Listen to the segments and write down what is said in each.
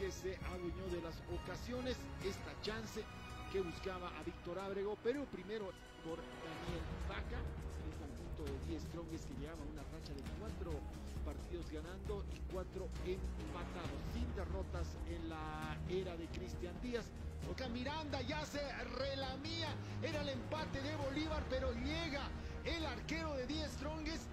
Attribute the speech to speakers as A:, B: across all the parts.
A: que se adueñó de las ocasiones, esta chance que buscaba a Víctor Ábrego, pero primero por Daniel Vaca, el conjunto de 10 Stronges que llevaba una racha de 4 partidos ganando y 4 empatados, sin derrotas en la era de Cristian Díaz. Oca Miranda ya se relamía, era el empate de Bolívar, pero llega el arquero de 10 Stronges.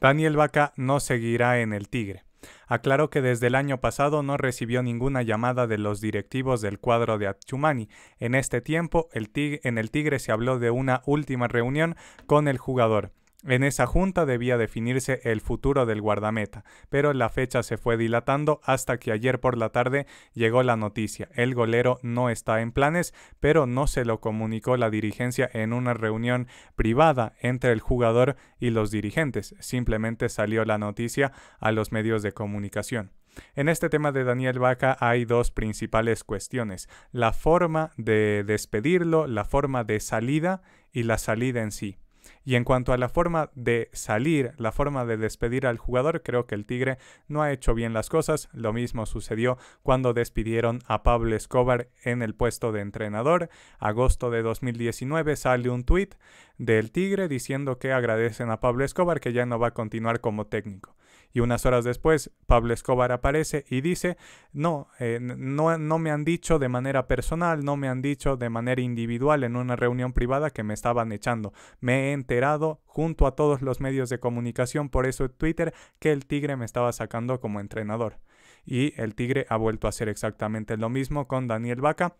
A: Daniel Vaca no seguirá en el Tigre. Aclaró que desde el año pasado no recibió ninguna llamada de los directivos del cuadro de Achumani. En este tiempo, en el Tigre se habló de una última reunión con el jugador. En esa junta debía definirse el futuro del guardameta, pero la fecha se fue dilatando hasta que ayer por la tarde llegó la noticia. El golero no está en planes, pero no se lo comunicó la dirigencia en una reunión privada entre el jugador y los dirigentes. Simplemente salió la noticia a los medios de comunicación. En este tema de Daniel Vaca hay dos principales cuestiones, la forma de despedirlo, la forma de salida y la salida en sí. Y en cuanto a la forma de salir, la forma de despedir al jugador, creo que el Tigre no ha hecho bien las cosas. Lo mismo sucedió cuando despidieron a Pablo Escobar en el puesto de entrenador. Agosto de 2019 sale un tuit del Tigre diciendo que agradecen a Pablo Escobar que ya no va a continuar como técnico y unas horas después Pablo Escobar aparece y dice, no, eh, no, no me han dicho de manera personal, no me han dicho de manera individual en una reunión privada que me estaban echando. Me he enterado junto a todos los medios de comunicación por eso Twitter que el Tigre me estaba sacando como entrenador. Y el Tigre ha vuelto a hacer exactamente lo mismo con Daniel Vaca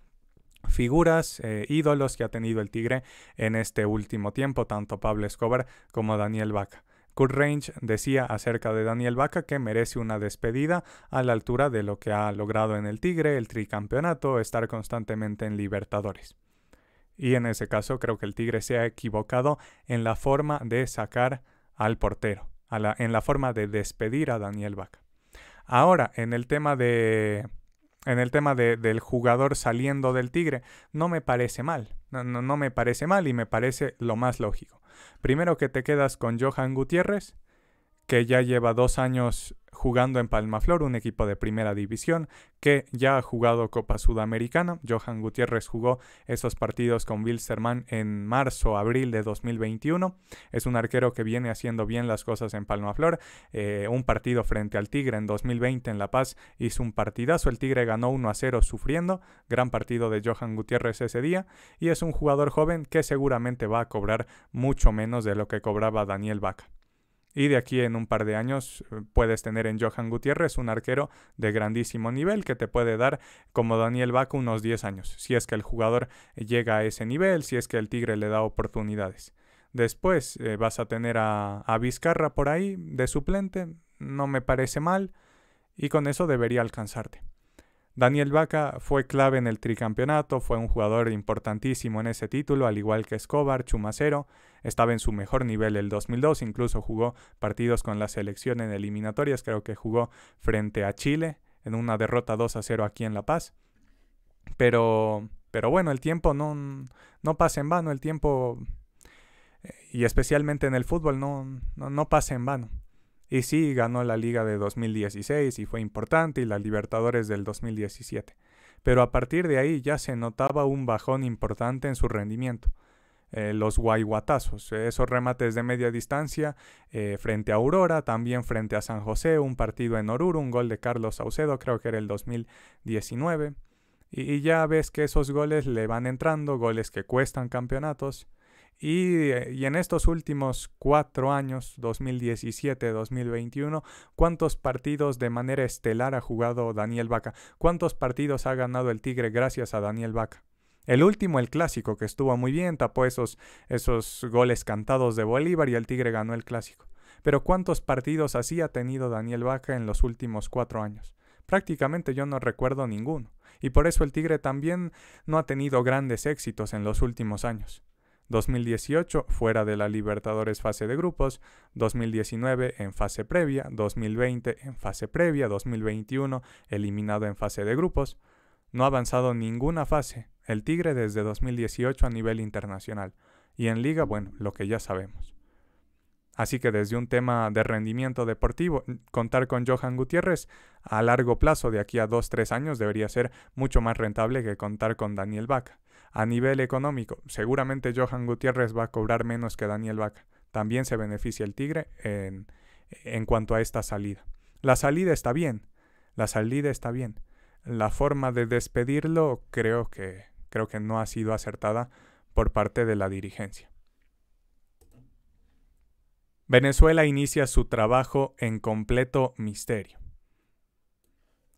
A: figuras, eh, ídolos que ha tenido el Tigre en este último tiempo, tanto Pablo Escobar como Daniel Vaca. Goodrange decía acerca de Daniel Vaca que merece una despedida a la altura de lo que ha logrado en el Tigre, el tricampeonato, estar constantemente en Libertadores. Y en ese caso creo que el Tigre se ha equivocado en la forma de sacar al portero, en la forma de despedir a Daniel Vaca. Ahora, en el tema de en el tema del jugador saliendo del Tigre, no me parece mal. No, me parece mal y me parece lo más lógico. Primero que te quedas con Johan Gutiérrez, que ya lleva dos años jugando en Palmaflor, un equipo de primera división que ya ha jugado Copa Sudamericana. Johan Gutiérrez jugó esos partidos con Wilstermann en marzo, abril de 2021. Es un arquero que viene haciendo bien las cosas en Palmaflor. Eh, un partido frente al Tigre en 2020 en La Paz hizo un partidazo. El Tigre ganó 1 a 0 sufriendo. Gran partido de Johan Gutiérrez ese día. Y es un jugador joven que seguramente va a cobrar mucho menos de lo que cobraba Daniel Baca. Y de aquí en un par de años eh, puedes tener en Johan Gutiérrez un arquero de grandísimo nivel que te puede dar, como Daniel Baco, unos 10 años, si es que el jugador llega a ese nivel, si es que el Tigre le da oportunidades. Después eh, vas a tener a, a Vizcarra por ahí de suplente, no me parece mal, y con eso debería alcanzarte. Daniel Vaca fue clave en el tricampeonato, fue un jugador importantísimo en ese título, al igual que Escobar, Chumacero, estaba en su mejor nivel el 2002, incluso jugó partidos con la selección en eliminatorias, creo que jugó frente a Chile en una derrota 2 a 0 aquí en La Paz. Pero, pero bueno, el tiempo no, no pasa en vano, el tiempo, eh, y especialmente en el fútbol, no, no pasa en vano. Y sí, ganó la Liga de 2016 y fue importante y la Libertadores del 2017. Pero a partir de ahí ya se notaba un bajón importante en su rendimiento. Eh, los guayguatazos, esos remates de media distancia eh, frente a Aurora, también frente a San José, un partido en Oruro, un gol de Carlos Saucedo, creo que era el 2019. y ya ves que esos goles le van entrando, goles que cuestan campeonatos. Eh, y, en estos últimos cuatro años, 2017-2021, ¿cuántos partidos de manera estelar ha jugado Daniel Vaca? ¿Cuántos partidos ha ganado el Tigre gracias a Daniel Vaca? El último, el clásico, que estuvo muy bien, tapó esos, esos goles cantados de Bolívar y el Tigre ganó el clásico. Pero ¿cuántos partidos así ha tenido Daniel Vaca en los últimos cuatro años? Prácticamente yo no recuerdo ninguno. Y por eso el Tigre también no ha tenido grandes éxitos en los últimos años. 2018 fuera de la Libertadores fase de grupos, 2019 en fase previa, 2020 en fase previa, 2021 eliminado en fase de grupos. No ha avanzado ninguna fase, el Tigre desde 2018 a nivel internacional, y en liga, bueno, lo que ya sabemos. Así que desde un tema de rendimiento deportivo, contar con Johan Gutiérrez a largo plazo, de aquí a 2-3 años, debería ser mucho más rentable que contar con Daniel Vaca. A nivel económico, seguramente Johan Gutiérrez va a cobrar menos que Daniel Vaca. También se beneficia el Tigre en, en cuanto a esta salida. La salida está bien, la salida está bien. La forma de despedirlo creo que, creo que no ha sido acertada por parte de la dirigencia. Venezuela inicia su trabajo en completo misterio.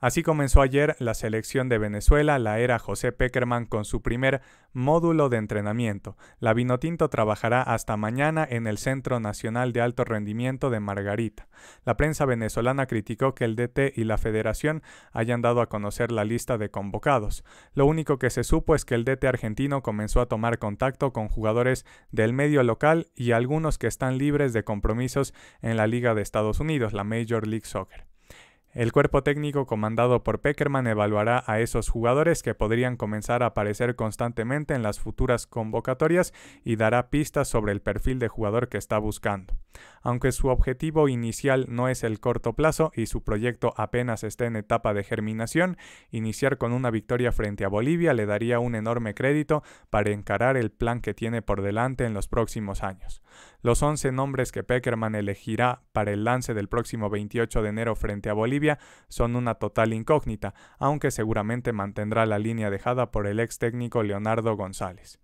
A: Así comenzó ayer la selección de Venezuela, la era José Peckerman, con su primer módulo de entrenamiento. La Vinotinto trabajará hasta mañana en el Centro Nacional de Alto Rendimiento de Margarita. La prensa venezolana criticó que el DT y la federación hayan dado a conocer la lista de convocados. Lo único que se supo es que el DT argentino comenzó a tomar contacto con jugadores del medio local y algunos que están libres de compromisos en la Liga de Estados Unidos, la Major League Soccer. El cuerpo técnico comandado por Peckerman evaluará a esos jugadores que podrían comenzar a aparecer constantemente en las futuras convocatorias y dará pistas sobre el perfil de jugador que está buscando. Aunque su objetivo inicial no es el corto plazo y su proyecto apenas está en etapa de germinación, iniciar con una victoria frente a Bolivia le daría un enorme crédito para encarar el plan que tiene por delante en los próximos años. Los 11 nombres que Peckerman elegirá para el lance del próximo 28 de enero frente a Bolivia son una total incógnita, aunque seguramente mantendrá la línea dejada por el ex técnico Leonardo González.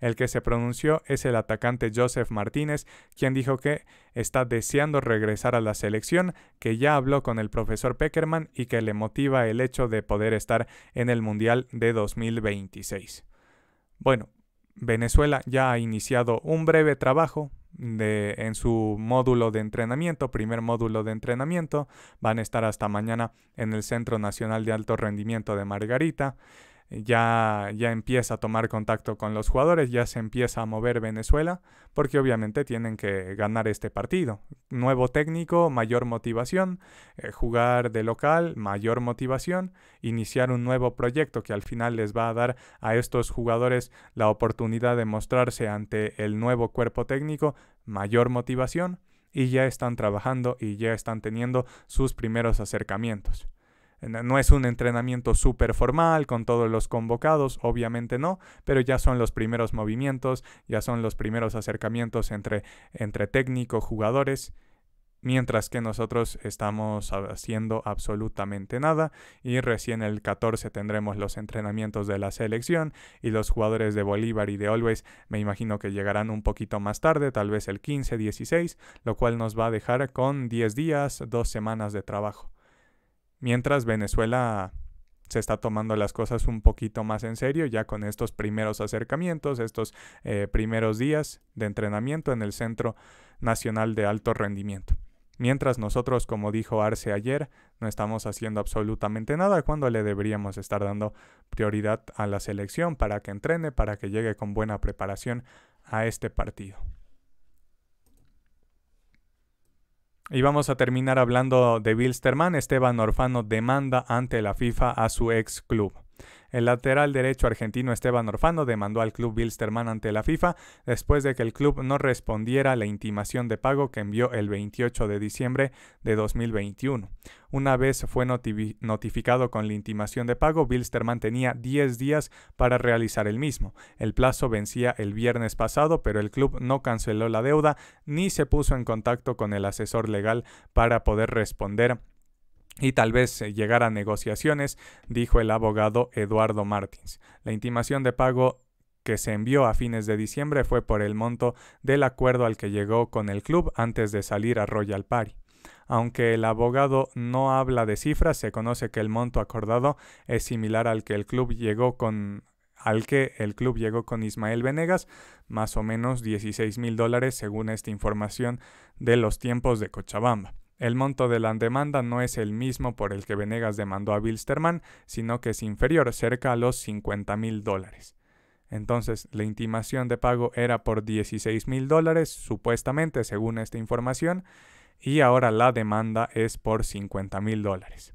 A: El que se pronunció es el atacante Joseph Martínez, quien dijo que está deseando regresar a la selección, que ya habló con el profesor Peckerman y que le motiva el hecho de poder estar en el Mundial de 2026. Bueno, Venezuela ya ha iniciado un breve trabajo de, en su módulo de entrenamiento, primer módulo de entrenamiento. Van a estar hasta mañana en el Centro Nacional de Alto Rendimiento de Margarita ya, ya empieza a tomar contacto con los jugadores, ya se empieza a mover Venezuela, porque obviamente tienen que ganar este partido. Nuevo técnico, mayor motivación, eh, jugar de local, mayor motivación, iniciar un nuevo proyecto que al final les va a dar a estos jugadores la oportunidad de mostrarse ante el nuevo cuerpo técnico, mayor motivación, y ya están trabajando y ya están teniendo sus primeros acercamientos. No es un entrenamiento súper formal con todos los convocados, obviamente no, pero ya son los primeros movimientos, ya son los primeros acercamientos entre, entre técnico, jugadores mientras que nosotros estamos haciendo absolutamente nada y recién el 14 tendremos los entrenamientos de la selección y los jugadores de Bolívar y de Always me imagino que llegarán un poquito más tarde, tal vez el 15, 16, lo cual nos va a dejar con 10 días, 2 semanas de trabajo. Mientras Venezuela se está tomando las cosas un poquito más en serio ya con estos primeros acercamientos, estos eh, primeros días de entrenamiento en el Centro Nacional de Alto Rendimiento. Mientras nosotros, como dijo Arce ayer, no estamos haciendo absolutamente nada cuando le deberíamos estar dando prioridad a la selección para que entrene, para que llegue con buena preparación a este partido. Y vamos a terminar hablando de Bilsterman. Esteban Orfano demanda ante la FIFA a su ex club. El lateral derecho argentino Esteban Orfano demandó al club Bilsterman ante la FIFA después de que el club no respondiera a la intimación de pago que envió el 28 de diciembre de 2021. Una vez fue notificado con la intimación de pago, Bilsterman tenía 10 días para realizar el mismo. El plazo vencía el viernes pasado, pero el club no canceló la deuda ni se puso en contacto con el asesor legal para poder responder y tal vez eh, llegar a negociaciones, dijo el abogado Eduardo Martins. La intimación de pago que se envió a fines de diciembre fue por el monto del acuerdo al que llegó con el club antes de salir a Royal Party. Aunque el abogado no habla de cifras, se conoce que el monto acordado es similar al que el club llegó con al que el club llegó con Ismael Venegas, más o menos 16 mil dólares según esta información de los tiempos de Cochabamba. El monto de la demanda no es el mismo por el que Venegas demandó a Bilsterman, sino que es inferior, cerca a los $50,000. mil dólares. Entonces, la intimación de pago era por $16,000, mil dólares, supuestamente, según esta información, y ahora la demanda es por $50,000. mil dólares.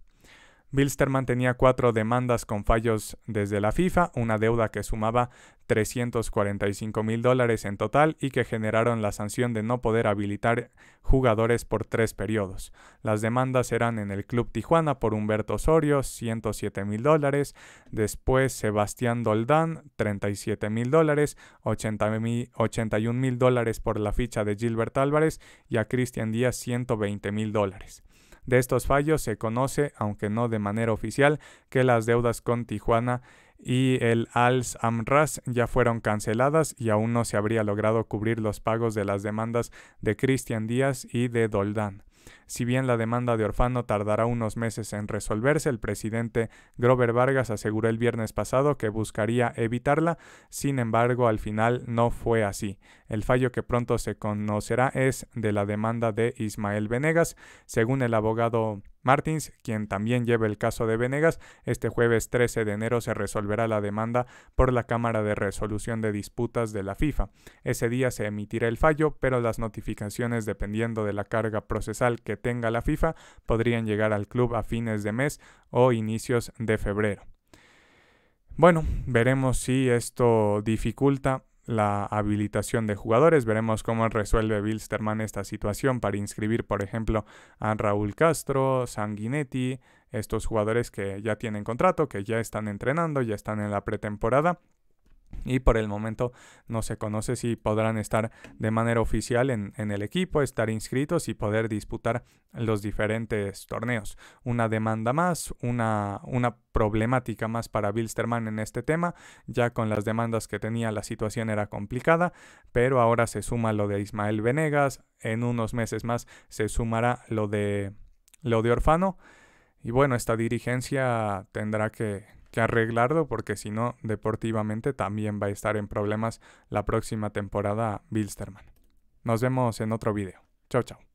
A: Bilsterman tenía cuatro demandas con fallos desde la FIFA, una deuda que sumaba 345 mil dólares en total y que generaron la sanción de no poder habilitar jugadores por tres periodos. Las demandas eran en el Club Tijuana por Humberto Osorio, 107 mil dólares, después Sebastián Doldán, 37 mil dólares, 81 mil dólares por la ficha de Gilbert Álvarez y a Cristian Díaz, 120 mil dólares. De estos fallos se conoce, aunque no de manera oficial, que las deudas con Tijuana y el Als Amras ya fueron canceladas y aún no se habría logrado cubrir los pagos de las demandas de Cristian Díaz y de Doldán. Si bien la demanda de Orfano tardará unos meses en resolverse, el presidente Grover Vargas aseguró el viernes pasado que buscaría evitarla, sin embargo al final no fue así. El fallo que pronto se conocerá es de la demanda de Ismael Venegas. Según el abogado Martins, quien también lleva el caso de Venegas, este jueves 13 de enero se resolverá la demanda por la Cámara de Resolución de Disputas de la FIFA. Ese día se emitirá el fallo, pero las notificaciones, dependiendo de la carga procesal que tenga la FIFA, podrían llegar al club a fines de mes o inicios de febrero. Bueno, veremos si esto dificulta la habilitación de jugadores. Veremos cómo resuelve Bilsterman esta situación para inscribir, por ejemplo, a Raúl Castro, Sanguinetti, estos jugadores que ya tienen contrato, que ya están entrenando, ya están en la pretemporada y por el momento no se conoce si podrán estar de manera oficial en, el equipo, estar inscritos y poder disputar los diferentes torneos. Una demanda más, una, una problemática más para Bilsterman en este tema, ya con las demandas que tenía la situación era complicada, pero ahora se suma lo de Ismael Venegas, en unos meses más se sumará lo de, lo de Orfano y bueno, esta dirigencia tendrá que, que arreglarlo porque si no, deportivamente también va a estar en problemas la próxima temporada Bilsterman. Nos vemos en otro video. Chao, chao.